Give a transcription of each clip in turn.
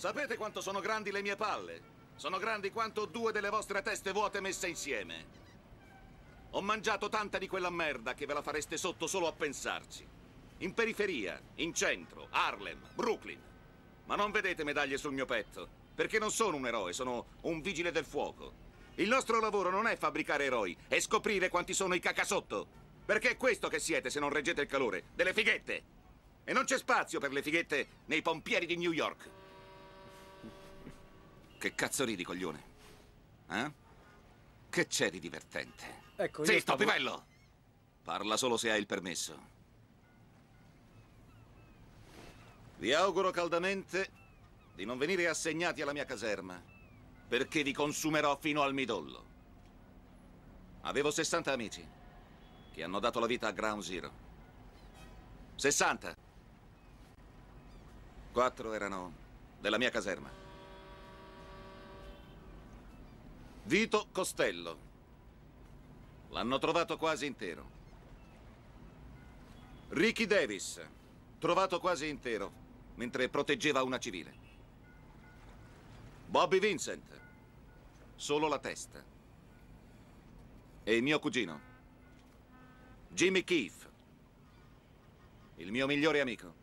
Sapete quanto sono grandi le mie palle? Sono grandi quanto due delle vostre teste vuote messe insieme. Ho mangiato tanta di quella merda che ve la fareste sotto solo a pensarci. In periferia, in centro, Harlem, Brooklyn. Ma non vedete medaglie sul mio petto, perché non sono un eroe, sono un vigile del fuoco. Il nostro lavoro non è fabbricare eroi, è scoprire quanti sono i cacasotto. Perché è questo che siete se non reggete il calore, delle fighette. E non c'è spazio per le fighette nei pompieri di New York. Che cazzo ridi, coglione? Eh? Che c'è di divertente? Ecco, Zitto, stavo... Pivello! Parla solo se hai il permesso. Vi auguro caldamente di non venire assegnati alla mia caserma, perché vi consumerò fino al midollo. Avevo 60 amici che hanno dato la vita a Ground Zero. 60! Quattro erano della mia caserma. Vito Costello. L'hanno trovato quasi intero. Ricky Davis, trovato quasi intero, mentre proteggeva una civile. Bobby Vincent, solo la testa. E il mio cugino, Jimmy Keefe, il mio migliore amico.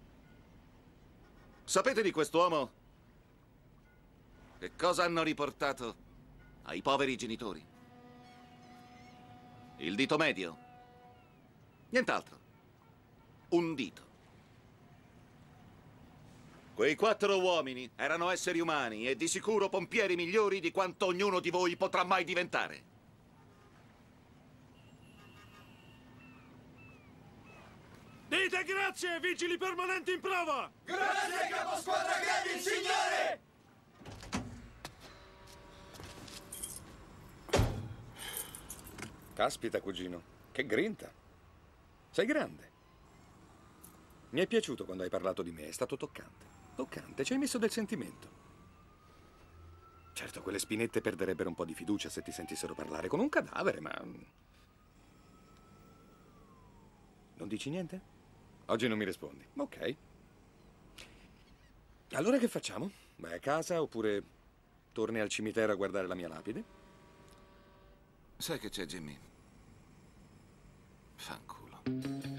Sapete di quest'uomo? Che cosa hanno riportato ai poveri genitori. Il dito medio. Nient'altro. Un dito. Quei quattro uomini erano esseri umani e di sicuro pompieri migliori di quanto ognuno di voi potrà mai diventare. Dite grazie, vigili permanenti in prova! Grazie, caposquadra Grandi, signore! Caspita, cugino, che grinta. Sei grande. Mi è piaciuto quando hai parlato di me, è stato toccante. Toccante, ci hai messo del sentimento. Certo, quelle spinette perderebbero un po' di fiducia se ti sentissero parlare con un cadavere, ma... Non dici niente? Oggi non mi rispondi. Ok. Allora che facciamo? Vai a casa oppure torni al cimitero a guardare la mia lapide? Sai che c'è, Jimmy? Fanculo.